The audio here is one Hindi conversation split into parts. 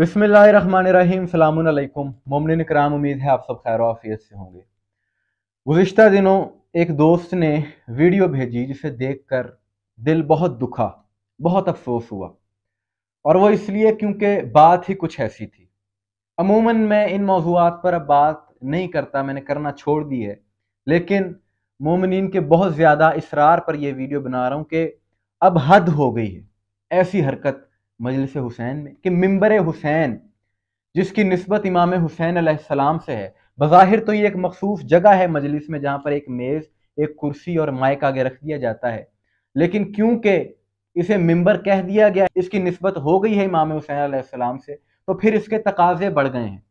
बसमिलकुम ममिन कराम उम्मीद है आप सब खैर आफियत से होंगे गुज्त दिनों एक दोस्त ने वीडियो भेजी जिसे देख कर दिल बहुत दुखा बहुत अफसोस हुआ और वो इसलिए क्योंकि बात ही कुछ ऐसी थी अमूमन मैं इन मौजूद पर अब बात नहीं करता मैंने करना छोड़ दी है लेकिन ममिन के बहुत ज़्यादा इसरार पर यह वीडियो बना रहा हूँ कि अब हद हो गई है ऐसी हरकत मजलिस हुसैन में कि मम्बर हुसैन जिसकी नस्बत इमाम हुसैन आसमाम से है बज़ाहिर तो ये एक मखसूस जगह है मजलिस में जहाँ पर एक मेज़ एक कुर्सी और माइक आगे रख दिया जाता है लेकिन क्योंकि इसे मम्बर कह दिया गया इसकी नस्बत हो गई है इमाम हुसैन आसमाम से तो फिर इसके तकाजे बढ़ गए हैं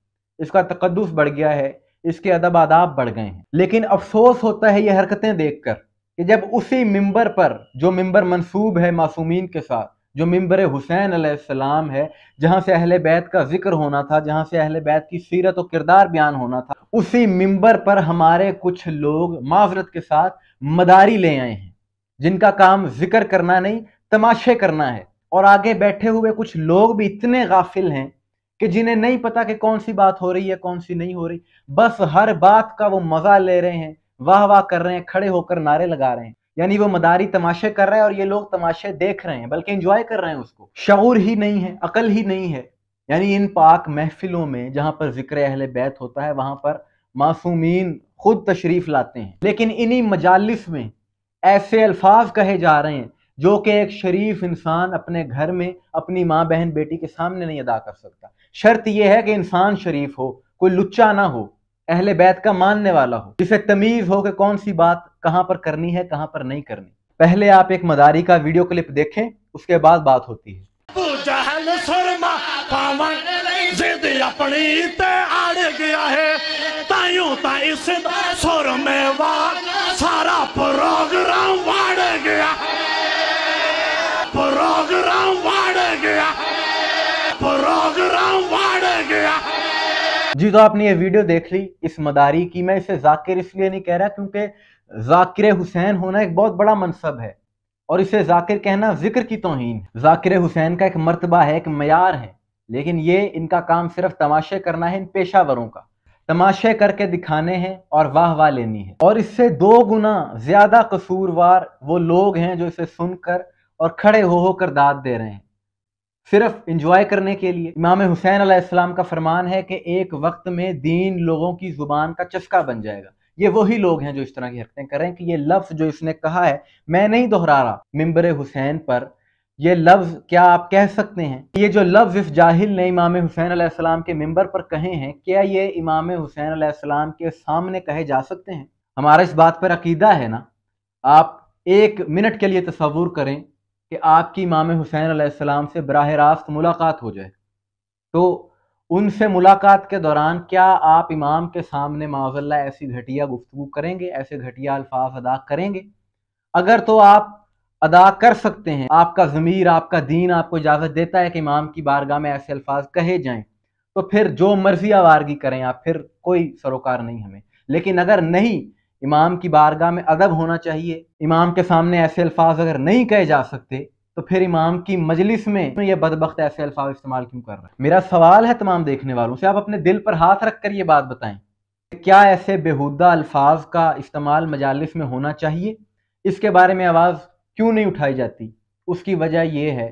इसका तकदस बढ़ गया है इसके अदब आदाब बढ़ गए हैं लेकिन अफसोस होता है ये हरकतें देख कर कि जब उसी मम्बर पर जो मम्बर मनसूब है मासूमिन के साथ जो मम्बर हुसैन सलाम है जहाँ से अहल बैत का जिक्र होना था जहाँ से अहल बैत की सीरत और किरदार बयान होना था उसी मम्बर पर हमारे कुछ लोग माजरत के साथ मदारी ले आए हैं जिनका काम जिक्र करना नहीं तमाशे करना है और आगे बैठे हुए कुछ लोग भी इतने गाफिल हैं कि जिन्हें नहीं पता कि कौन सी बात हो रही है कौन सी नहीं हो रही बस हर बात का वो मज़ा ले रहे हैं वाह वाह कर रहे हैं खड़े होकर नारे लगा रहे हैं यानी वो मदारी तमाशे कर रहा है और ये लोग तमाशे देख रहे हैं बल्कि इंजॉय कर रहे हैं उसको शऊर ही नहीं है अकल ही नहीं है यानी इन पाक महफिलों में जहाँ पर जिक्र अहल बैत होता है वहां पर मासूमीन खुद तशरीफ लाते हैं लेकिन इन्हीं मजालिस में ऐसे अल्फाज कहे जा रहे हैं जो कि एक शरीफ इंसान अपने घर में अपनी माँ बहन बेटी के सामने नहीं अदा कर सकता शर्त यह है कि इंसान शरीफ हो कोई लुच्चा ना हो अहले बैत का मानने वाला हो जिसे तमीज़ हो कि कौन सी बात कहाँ पर करनी है कहाँ पर नहीं करनी पहले आप एक मदारी का वीडियो क्लिप देखें उसके बाद बात होती है सारा प्रोग्राम वाड़ गया प्रोग्राम वाड़ गया जी तो आपने ये वीडियो देख ली इस मदारी की मैं इसे जाकिर इसलिए नहीं कह रहा क्योंकि जाकिर हुसैन होना एक बहुत बड़ा मनसब है और इसे जाकिर कहना जिक्र की तोहन जाकिर हुसैन का एक मरतबा है एक मैार है लेकिन ये इनका काम सिर्फ तमाशे करना है इन पेशावरों का तमाशे करके दिखाने हैं और वाह वाह लेनी है और इससे दो गुना ज्यादा कसूरवार वो लोग हैं जो इसे सुनकर और खड़े हो होकर दाद दे रहे हैं सिर्फ इंजॉय करने के लिए इमाम हुसैन अलैहिस्सलाम का फरमान है कि एक वक्त में दीन लोगों की ज़ुबान का चस्का बन जाएगा ये वही लोग हैं जो इस तरह की हरकतें करें कि ये लफ्ज़ जो इसने कहा है मैं नहीं दोहरा रहा मम्बर हुसैन पर ये लफ्ज़ क्या आप कह सकते हैं ये जो लफ्ज़ इस जाहिल ने इमाम हुसैन अलैहिस्सलाम के मम्बर पर कहे हैं क्या ये इमाम हुसैन अलैहिस्सलाम के सामने कहे जा सकते हैं हमारा इस बात पर अकीदा है ना आप एक मिनट के लिए तस्वूर करें कि आपकी इमाम हुसैन आसमाम से बरह रास्त मुलाकात हो जाए तो उनसे मुलाकात के दौरान क्या आप इमाम के सामने माजल्ला ऐसी घटिया गुफ्तु करेंगे ऐसे घटिया अल्फाज अदा करेंगे अगर तो आप अदा कर सकते हैं आपका ज़मीर आपका दीन आपको इजाज़त देता है कि इमाम की बारगाह में ऐसे अल्फाज कहे जाएं तो फिर जो मर्जी आवारगी करें आप फिर कोई सरोकार नहीं हमें लेकिन अगर नहीं इमाम की बारगाह में अदब होना चाहिए इमाम के सामने ऐसे अल्फाज अगर नहीं कहे जा सकते तो फिर इमाम की मजलिस में यह बदबख्त ऐसे अल्फाज इस्तेमाल क्यों कर रहा है मेरा सवाल है तमाम देखने वालों से आप अपने दिल पर हाथ रख कर ये बात बताएं क्या ऐसे बेहूदा अल्फाज का इस्तेमाल मजालस में होना चाहिए इसके बारे में आवाज़ क्यों नहीं उठाई जाती उसकी वजह यह है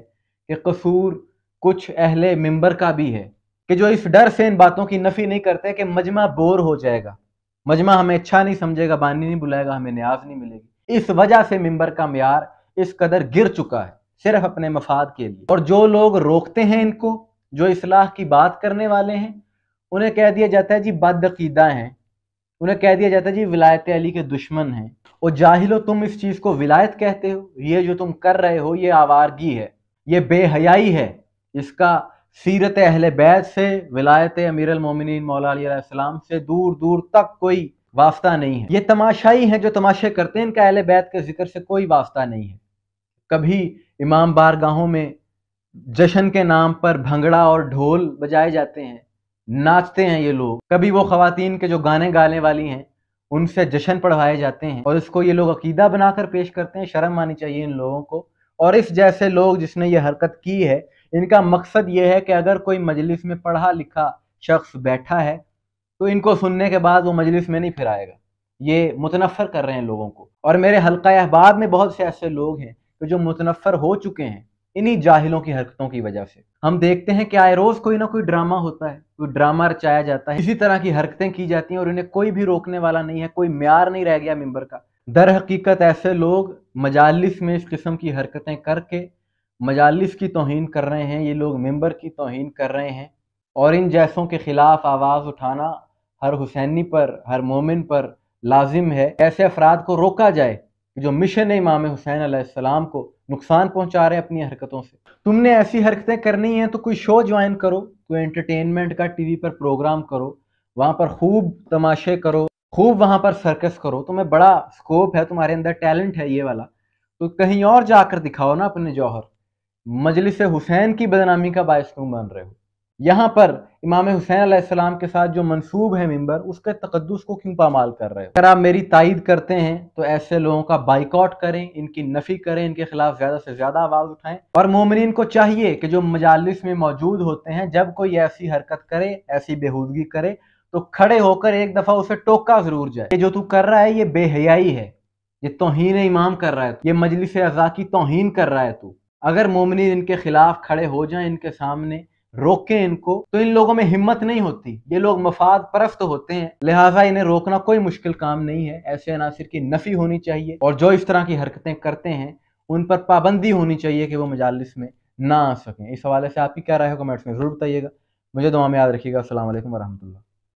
कि कसूर कुछ अहले मेंबर का भी है कि जो इस डर से इन बातों की नफ़ी नहीं करते कि मजमा बोर हो जाएगा मजमा हमें अच्छा नहीं समझेगा बानी नहीं बुलाएगा हमें न्याज नहीं मिलेगी इस वजह से मिंबर का मैार इस कदर गिर चुका है सिर्फ अपने मफाद के लिए और जो लोग रोकते हैं इनको जो इसलाह की बात करने वाले हैं उन्हें कह दिया जाता है जी बदकीदा हैं उन्हें कह दिया जाता है जी विलायत अली के दुश्मन हैं और जाहिलो तुम इस चीज़ को विलायत कहते हो ये जो तुम कर रहे हो ये आवारगी है ये बेहयाई है इसका सीरत अहल बैत से विलायत अमीर अमीरमिन मौलाम से दूर दूर तक कोई वास्ता नहीं है ये तमाशाई हैं जो तमाशे करते हैं इनका अहल बैत के जिक्र से कोई वास्ता नहीं है कभी इमाम बारगाहों में जशन के नाम पर भंगड़ा और ढोल बजाए जाते हैं नाचते हैं ये लोग कभी वो खातन के जो गाने गाने वाली हैं उनसे जशन पढ़वाए जाते हैं और इसको ये लोग अकीदा बनाकर पेश करते हैं शर्म आनी चाहिए इन लोगों को और इस जैसे लोग जिसने ये हरकत की है इनका मकसद ये है कि अगर कोई मजलिस में पढ़ा लिखा शख्स बैठा है तो इनको सुनने के बाद वो मजलिस में नहीं फिर आएगा ये मुतनफ़र कर रहे हैं लोगों को और मेरे हल्का अहबाब में बहुत से ऐसे लोग हैं कि जो मुतनफ़र हो चुके हैं इन्हीं जाहिलों की हरकतों की वजह से हम देखते हैं कि आए रोज़ कोई ना कोई ड्रामा होता है कोई ड्रामा रचाया जाता है इसी तरह की हरकतें की जाती हैं और इन्हें कोई भी रोकने वाला नहीं है कोई म्यार नहीं रह गया मेम्बर का दर हकीकत ऐसे लोग मजालिस में इस किस्म की हरकतें करके मजालिस की तोहन कर रहे हैं ये लोग मेंबर की तोहन कर रहे हैं और इन जैसों के ख़िलाफ़ आवाज़ उठाना हर हुसैनी पर हर मोमिन पर लाजिम है ऐसे अफराद को रोका जाए जो मिशन है इमाम हुसैन आसमाम को नुकसान पहुंचा रहे अपनी हरकतों से तुमने ऐसी हरकतें करनी हैं तो कोई शो ज्वाइन करो कोई एंटरटेनमेंट का टीवी पर प्रोग्राम करो वहाँ पर खूब तमाशे करो खूब वहाँ पर सर्कस करो तुम्हें बड़ा स्कोप है तुम्हारे अंदर टैलेंट है ये वाला तो कहीं और जाकर दिखाओ ना अपने जौहर मजलिस हुसैन की बदनामी का बायस क्यों बन रहे हो यहाँ पर इमाम हुसैन आसमाम के साथ जो मनसूब है मेम्बर उसके तकदस को क्यों पामाल कर रहे हो अगर आप मेरी तायद करते हैं तो ऐसे लोगों का बाइकआउट करें इनकी नफ़ी करें इनके खिलाफ ज़्यादा से ज़्यादा आवाज़ उठाएं और मोमिन को चाहिए कि जो मजालस में मौजूद होते हैं जब कोई ऐसी हरकत करे ऐसी बेहूदगी करे तो खड़े होकर एक दफ़ा उसे टोका ज़रूर जाए ये जो तू कर रहा है ये बेहयाई है ये तोहन इमाम कर रहा है ये मजलिस अज़ा की तोहन कर रहा है तू अगर मोमिन इनके खिलाफ खड़े हो जाएं इनके सामने रोकें इनको तो इन लोगों में हिम्मत नहीं होती ये लोग मफाद परस्त होते हैं लिहाजा इन्हें रोकना कोई मुश्किल काम नहीं है ऐसे अनासर की नफ़ी होनी चाहिए और जो इस तरह की हरकतें करते हैं उन पर पाबंदी होनी चाहिए कि वो मजालस में ना आ सकें इस हवाले से आपकी क्या राय हो कमेंट्स में ज़रूर बताइएगा मुझे दुआ में याद रखिएगा असल वरहमल्ला